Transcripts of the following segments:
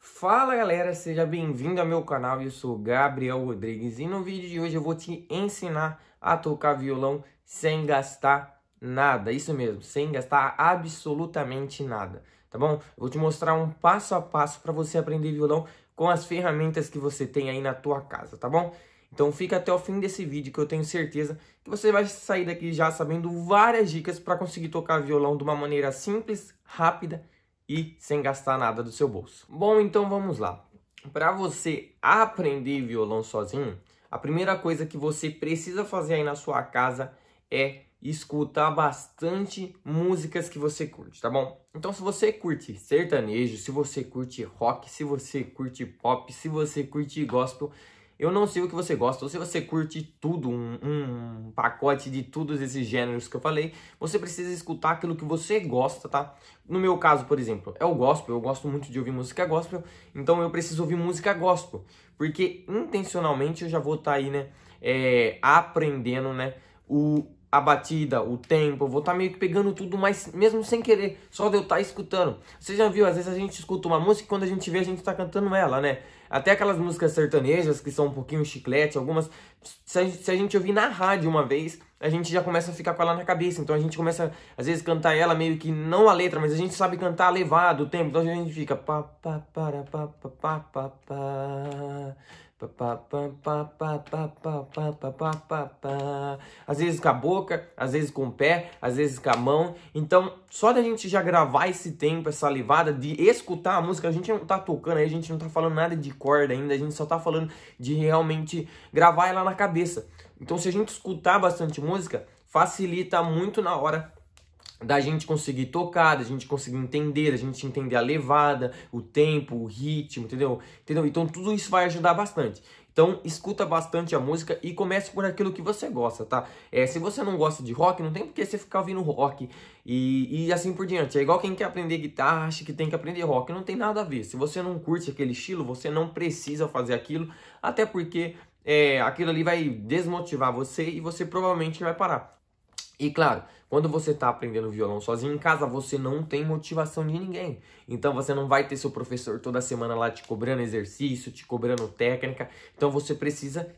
Fala galera, seja bem-vindo ao meu canal, eu sou Gabriel Rodrigues e no vídeo de hoje eu vou te ensinar a tocar violão sem gastar nada, isso mesmo, sem gastar absolutamente nada, tá bom? Eu vou te mostrar um passo a passo para você aprender violão com as ferramentas que você tem aí na tua casa, tá bom? Então fica até o fim desse vídeo que eu tenho certeza que você vai sair daqui já sabendo várias dicas para conseguir tocar violão de uma maneira simples, rápida e sem gastar nada do seu bolso. Bom, então vamos lá. Para você aprender violão sozinho, a primeira coisa que você precisa fazer aí na sua casa é escutar bastante músicas que você curte, tá bom? Então, se você curte sertanejo, se você curte rock, se você curte pop, se você curte gospel, eu não sei o que você gosta, ou se você curte tudo, um, um pacote de todos esses gêneros que eu falei, você precisa escutar aquilo que você gosta, tá? No meu caso, por exemplo, é o gospel, eu gosto muito de ouvir música gospel, então eu preciso ouvir música gospel, porque intencionalmente eu já vou estar tá aí, né, é, aprendendo, né, o, a batida, o tempo, eu vou estar tá meio que pegando tudo, mas mesmo sem querer, só de eu estar tá escutando. Você já viu, às vezes a gente escuta uma música e quando a gente vê, a gente está cantando ela, né? Até aquelas músicas sertanejas que são um pouquinho chiclete, algumas. Se a, gente, ouvir na rádio uma vez, a gente já começa a ficar com ela na cabeça. Então a gente começa, às vezes, cantar ela meio que não a letra, mas a gente sabe cantar levado o tempo. Então a gente fica. Às vezes com a boca, às vezes com o pé, às vezes com a mão. Então, só da gente já gravar esse tempo, essa levada, de escutar a música, a gente não tá tocando aí, a gente não tá falando nada de corda ainda, a gente só tá falando de realmente gravar ela na cabeça. Então, se a gente escutar bastante música, facilita muito na hora da gente conseguir tocar, da gente conseguir entender, da gente entender a levada, o tempo, o ritmo, entendeu? Entendeu? Então tudo isso vai ajudar bastante. Então escuta bastante a música e comece por aquilo que você gosta, tá? É, se você não gosta de rock, não tem por que você ficar ouvindo rock e, e assim por diante. É igual quem quer aprender guitarra, acha que tem que aprender rock, não tem nada a ver. Se você não curte aquele estilo, você não precisa fazer aquilo, até porque é, aquilo ali vai desmotivar você e você provavelmente vai parar. E claro, quando você está aprendendo violão sozinho em casa, você não tem motivação de ninguém. Então você não vai ter seu professor toda semana lá te cobrando exercício, te cobrando técnica. Então você precisa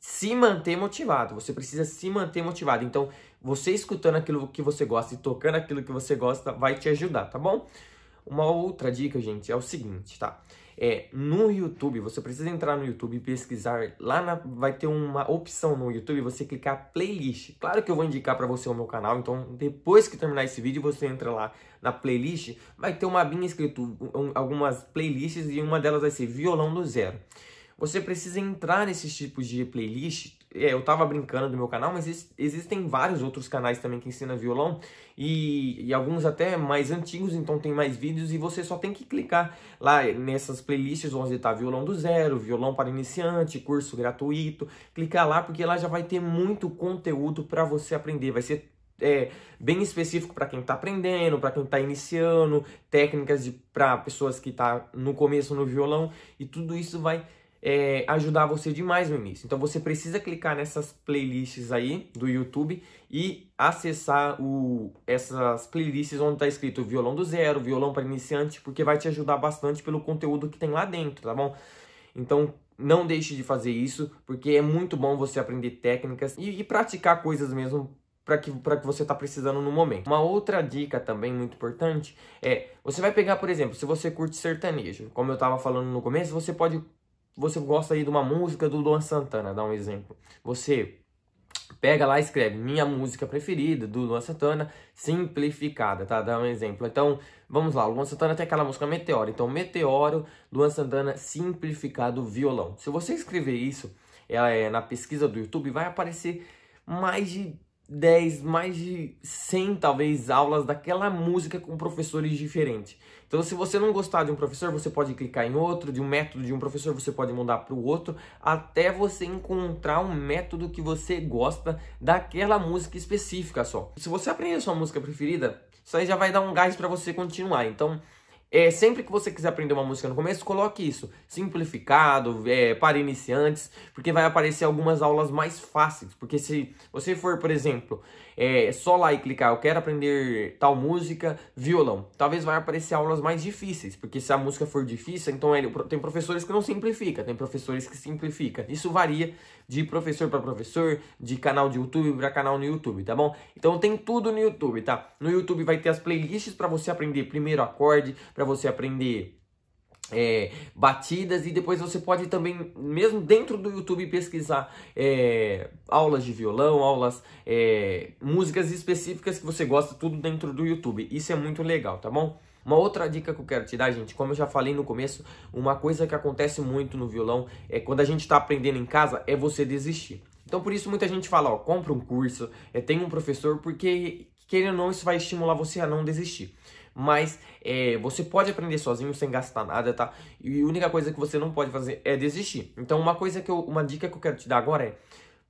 se manter motivado. Você precisa se manter motivado. Então você escutando aquilo que você gosta e tocando aquilo que você gosta vai te ajudar, tá bom? Uma outra dica, gente, é o seguinte, tá? é no YouTube, você precisa entrar no YouTube e pesquisar, lá na, vai ter uma opção no YouTube, você clicar playlist. Claro que eu vou indicar para você o meu canal, então depois que terminar esse vídeo, você entra lá na playlist, vai ter uma abinha escrito um, algumas playlists e uma delas vai ser Violão do Zero. Você precisa entrar nesses tipos de playlist é, eu tava brincando do meu canal, mas existem vários outros canais também que ensinam violão e, e, alguns até mais antigos, então tem mais vídeos e você só tem que clicar lá nessas playlists onde tá violão do zero, violão para iniciante, curso gratuito, clicar lá porque lá já vai ter muito conteúdo para você aprender, vai ser é, bem específico para quem está aprendendo, para quem está iniciando, técnicas para pessoas que tá no começo no violão e tudo isso vai é, ajudar você demais no início. Então você precisa clicar nessas playlists aí do YouTube e acessar o, essas playlists onde está escrito violão do zero, violão para iniciante, porque vai te ajudar bastante pelo conteúdo que tem lá dentro, tá bom? Então não deixe de fazer isso, porque é muito bom você aprender técnicas e, e praticar coisas mesmo para que, que você está precisando no momento. Uma outra dica também muito importante é, você vai pegar, por exemplo, se você curte sertanejo, como eu estava falando no começo, você pode você gosta aí de uma música do Luan Santana, dá um exemplo. Você pega lá e escreve minha música preferida do Luan Santana, simplificada, tá? Dá um exemplo. Então, vamos lá, Luan Santana tem aquela música Meteoro. Então, Meteoro, Luan Santana simplificado violão. Se você escrever isso, ela é na pesquisa do YouTube, vai aparecer mais de 10, mais de 100 talvez aulas daquela música com professores diferentes. Então, se você não gostar de um professor, você pode clicar em outro, de um método de um professor, você pode mudar para o outro, até você encontrar um método que você gosta daquela música específica só. Se você aprender a sua música preferida, isso aí já vai dar um gás para você continuar. Então, é, sempre que você quiser aprender uma música no começo, coloque isso, simplificado, é, para iniciantes, porque vai aparecer algumas aulas mais fáceis. Porque se você for, por exemplo, é só lá e clicar, eu quero aprender tal música, violão. Talvez vai aparecer aulas mais difíceis, porque se a música for difícil, então ele, tem professores que não simplifica, tem professores que simplifica. Isso varia de professor para professor, de canal de YouTube para canal no YouTube, tá bom? Então tem tudo no YouTube, tá? No YouTube vai ter as playlists para você aprender primeiro acorde, para você aprender é, batidas e depois você pode também, mesmo dentro do YouTube, pesquisar é, aulas de violão, aulas, é, músicas específicas que você gosta, tudo dentro do YouTube. Isso é muito legal, tá bom? Uma outra dica que eu quero te dar, gente, como eu já falei no começo, uma coisa que acontece muito no violão é quando a gente está aprendendo em casa é você desistir. Então por isso muita gente fala, ó, compra um curso, é, tem um professor, porque querendo ou não, isso vai estimular você a não desistir mas é, você pode aprender sozinho sem gastar nada, tá? E a única coisa que você não pode fazer é desistir. Então, uma coisa que eu, uma dica que eu quero te dar agora é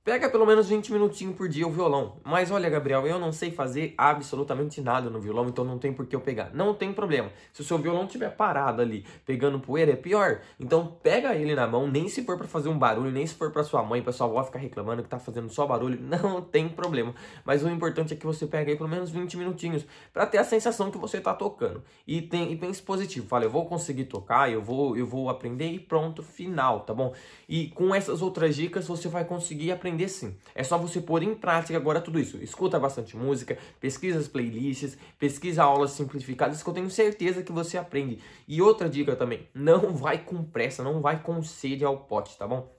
Pega pelo menos 20 minutinhos por dia o violão. Mas olha, Gabriel, eu não sei fazer absolutamente nada no violão, então não tem por que eu pegar. Não tem problema. Se o seu violão estiver parado ali, pegando poeira, é pior. Então pega ele na mão, nem se for para fazer um barulho, nem se for para sua mãe, pra sua avó ficar reclamando que tá fazendo só barulho, não tem problema. Mas o importante é que você pegue aí pelo menos 20 minutinhos para ter a sensação que você tá tocando. E, tem, e pense positivo. Fala, eu vou conseguir tocar, eu vou, eu vou aprender e pronto, final, tá bom? E com essas outras dicas você vai conseguir aprender aprender sim. É só você pôr em prática agora tudo isso. Escuta bastante música, pesquisa as playlists, pesquisa aulas simplificadas, que eu tenho certeza que você aprende. E outra dica também, não vai com pressa, não vai com sede ao pote, tá bom?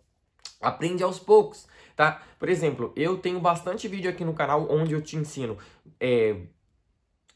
Aprende aos poucos, tá? Por exemplo, eu tenho bastante vídeo aqui no canal onde eu te ensino é,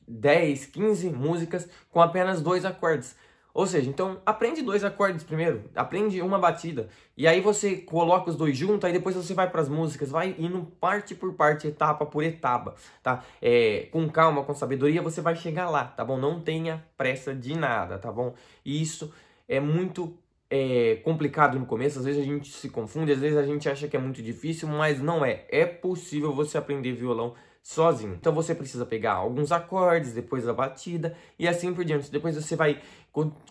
10, 15 músicas com apenas dois acordes. Ou seja, então aprende dois acordes primeiro, aprende uma batida e aí você coloca os dois juntos, aí depois você vai para as músicas, vai indo parte por parte, etapa por etapa, tá? É, com calma, com sabedoria, você vai chegar lá, tá bom? Não tenha pressa de nada, tá bom? E isso é muito é, complicado no começo, às vezes a gente se confunde, às vezes a gente acha que é muito difícil, mas não é. É possível você aprender violão sozinho. Então você precisa pegar alguns acordes, depois a batida e assim por diante. Depois você vai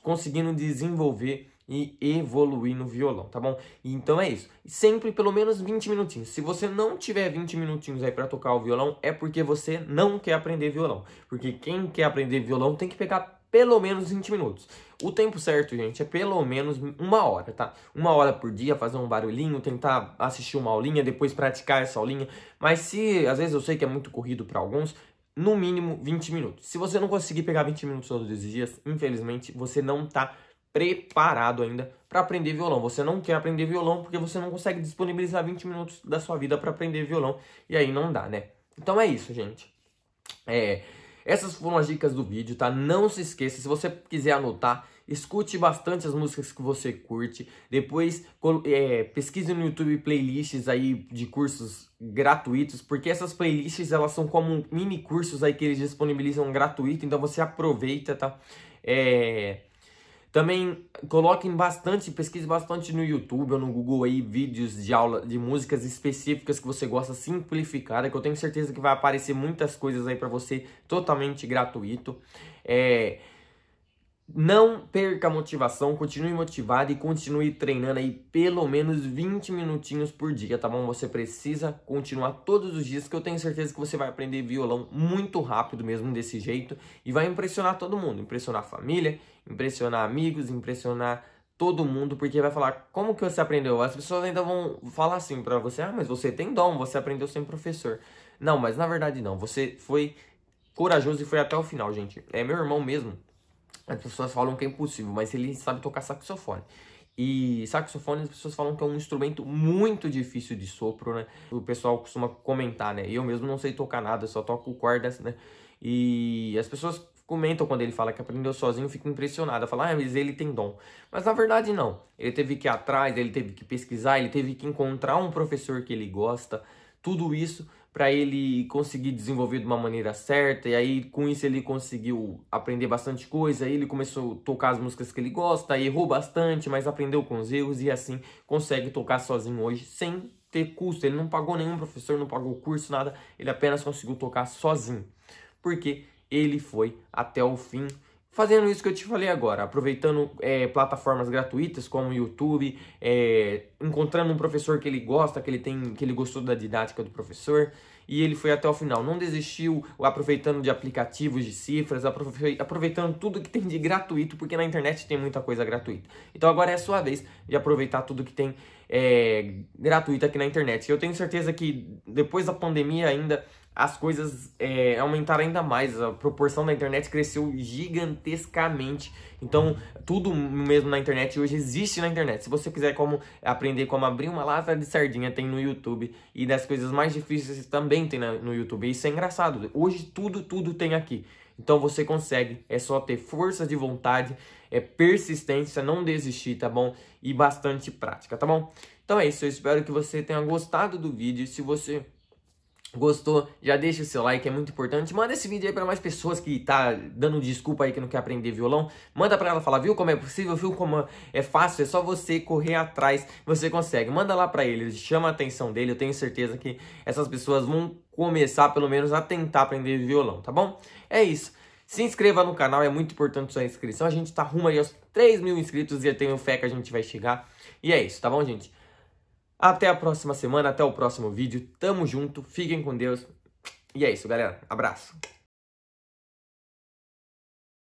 conseguindo desenvolver e evoluir no violão, tá bom? Então é isso. Sempre pelo menos 20 minutinhos. Se você não tiver 20 minutinhos aí para tocar o violão, é porque você não quer aprender violão. Porque quem quer aprender violão tem que pegar pelo menos 20 minutos. O tempo certo, gente, é pelo menos uma hora, tá? Uma hora por dia, fazer um barulhinho, tentar assistir uma aulinha, depois praticar essa aulinha. Mas se, às vezes eu sei que é muito corrido para alguns, no mínimo 20 minutos. Se você não conseguir pegar 20 minutos todos os dias, infelizmente, você não tá preparado ainda para aprender violão. Você não quer aprender violão porque você não consegue disponibilizar 20 minutos da sua vida para aprender violão e aí não dá, né? Então é isso, gente. É, essas foram as dicas do vídeo, tá? Não se esqueça, se você quiser anotar, escute bastante as músicas que você curte, depois é, pesquise no YouTube playlists aí de cursos gratuitos, porque essas playlists elas são como mini cursos aí que eles disponibilizam gratuito, então você aproveita, tá? É... Também coloquem bastante, pesquise bastante no YouTube ou no Google aí vídeos de aula de músicas específicas que você gosta simplificada, que eu tenho certeza que vai aparecer muitas coisas aí para você totalmente gratuito. É, não perca a motivação, continue motivado e continue treinando aí pelo menos 20 minutinhos por dia, tá bom? Você precisa continuar todos os dias, que eu tenho certeza que você vai aprender violão muito rápido mesmo desse jeito e vai impressionar todo mundo, impressionar a família, Hum. impressionar amigos, impressionar todo mundo, porque vai falar como que você aprendeu. As pessoas ainda vão falar assim para você: "Ah, mas você tem dom, você aprendeu sem professor". Não, mas na verdade não. Você foi corajoso e foi até o final, gente. É meu irmão mesmo. As pessoas falam que é impossível, mas ele sabe tocar saxofone. E saxofone as pessoas falam que é um instrumento muito difícil de sopro, né? O pessoal costuma comentar, né? Eu mesmo não sei tocar nada, só toco cordas, né? E as pessoas comentam quando ele fala que aprendeu sozinho, fico impressionado falam, ah, mas ele tem dom. Mas na verdade não. Ele teve que ir atrás, ele teve que pesquisar, ele teve que encontrar um professor que ele gosta, tudo isso para ele conseguir desenvolver de uma maneira certa, e aí com isso ele conseguiu aprender bastante coisa, aí ele começou a tocar as músicas que ele gosta, errou bastante, mas aprendeu com os erros e assim consegue tocar sozinho hoje sem ter custo, ele não pagou nenhum professor, não pagou curso, nada, ele apenas conseguiu tocar sozinho. Porque ele foi até o fim fazendo isso que eu te falei agora, aproveitando é, plataformas gratuitas como o YouTube, é, encontrando um professor que ele gosta, que ele tem, que ele gostou da didática do professor, e ele foi até o final, não desistiu, aproveitando de aplicativos de cifras, aproveitando tudo que tem de gratuito, porque na internet tem muita coisa gratuita. Então agora é a sua vez de aproveitar tudo que tem é, gratuito aqui na internet. Eu tenho certeza que depois da pandemia ainda as coisas é, aumentaram ainda mais, a proporção da internet cresceu gigantescamente. Então, tudo mesmo na internet hoje existe na internet. Se você quiser como aprender como abrir uma lata de sardinha, tem no YouTube. E das coisas mais difíceis também tem na, no YouTube. Isso é engraçado. Hoje tudo, tudo tem aqui. Então você consegue, é só ter força de vontade, é persistência, não desistir, tá bom? E bastante prática, tá bom? Então é isso, eu espero que você tenha gostado do vídeo. Se você Gostou? Já deixa o seu like, é muito importante. Manda esse vídeo aí para mais pessoas que tá dando desculpa aí que não quer aprender violão. Manda para ela falar, viu como é possível, viu como é fácil, é só você correr atrás, você consegue. Manda lá para ele, chama a atenção dele. Eu tenho certeza que essas pessoas vão começar pelo menos a tentar aprender violão, tá bom? É isso. Se inscreva no canal, é muito importante sua inscrição. A gente tá rumo aí aos 3 mil inscritos e eu tenho fé que a gente vai chegar. E é isso, tá bom, gente? Até a próxima semana, até o próximo vídeo. Tamo junto, fiquem com Deus. E é isso, galera. Abraço.